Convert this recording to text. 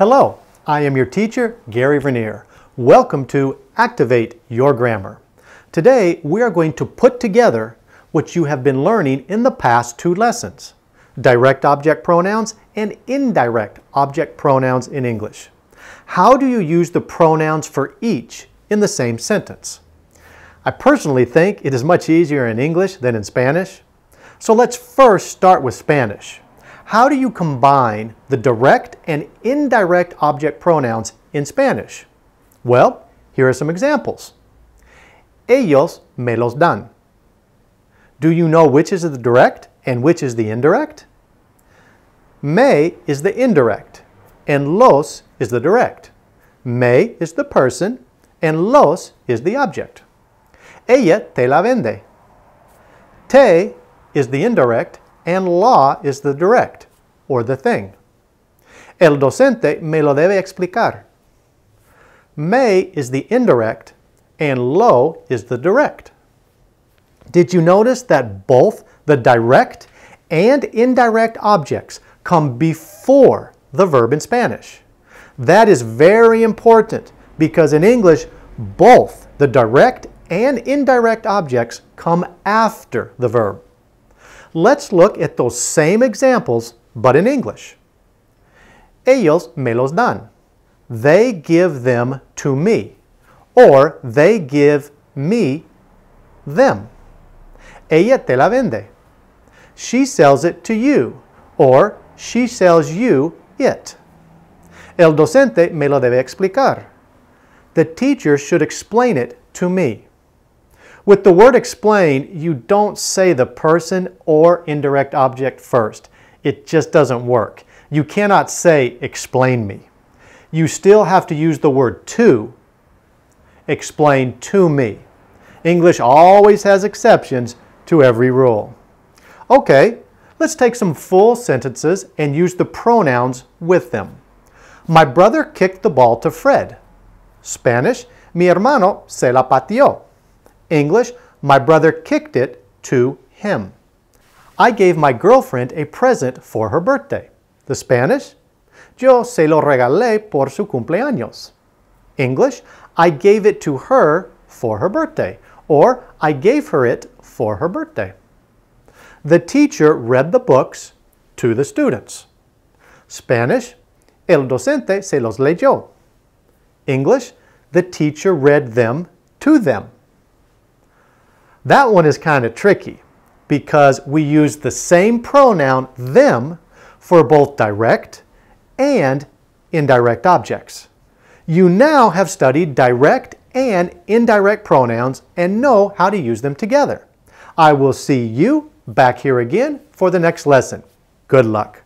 Hello, I am your teacher, Gary Vernier. Welcome to Activate Your Grammar. Today, we are going to put together what you have been learning in the past two lessons, direct object pronouns and indirect object pronouns in English. How do you use the pronouns for each in the same sentence? I personally think it is much easier in English than in Spanish. So let's first start with Spanish how do you combine the direct and indirect object pronouns in Spanish? Well, here are some examples. Ellos me los dan. Do you know which is the direct and which is the indirect? Me is the indirect and los is the direct. Me is the person and los is the object. Ella te la vende. Te is the indirect and law is the direct, or the thing. El docente me lo debe explicar. Me is the indirect, and lo is the direct. Did you notice that both the direct and indirect objects come before the verb in Spanish? That is very important because in English, both the direct and indirect objects come after the verb. Let's look at those same examples, but in English. Ellos me los dan. They give them to me. Or they give me them. Ella te la vende. She sells it to you. Or she sells you it. El docente me lo debe explicar. The teacher should explain it to me. With the word explain, you don't say the person or indirect object first. It just doesn't work. You cannot say, explain me. You still have to use the word to, explain to me. English always has exceptions to every rule. Okay, let's take some full sentences and use the pronouns with them. My brother kicked the ball to Fred. Spanish, mi hermano se la pateó. English, my brother kicked it to him. I gave my girlfriend a present for her birthday. The Spanish, yo se lo regalé por su cumpleaños. English, I gave it to her for her birthday, or I gave her it for her birthday. The teacher read the books to the students. Spanish, el docente se los leyó. English, the teacher read them to them. That one is kind of tricky because we use the same pronoun, them, for both direct and indirect objects. You now have studied direct and indirect pronouns and know how to use them together. I will see you back here again for the next lesson. Good luck.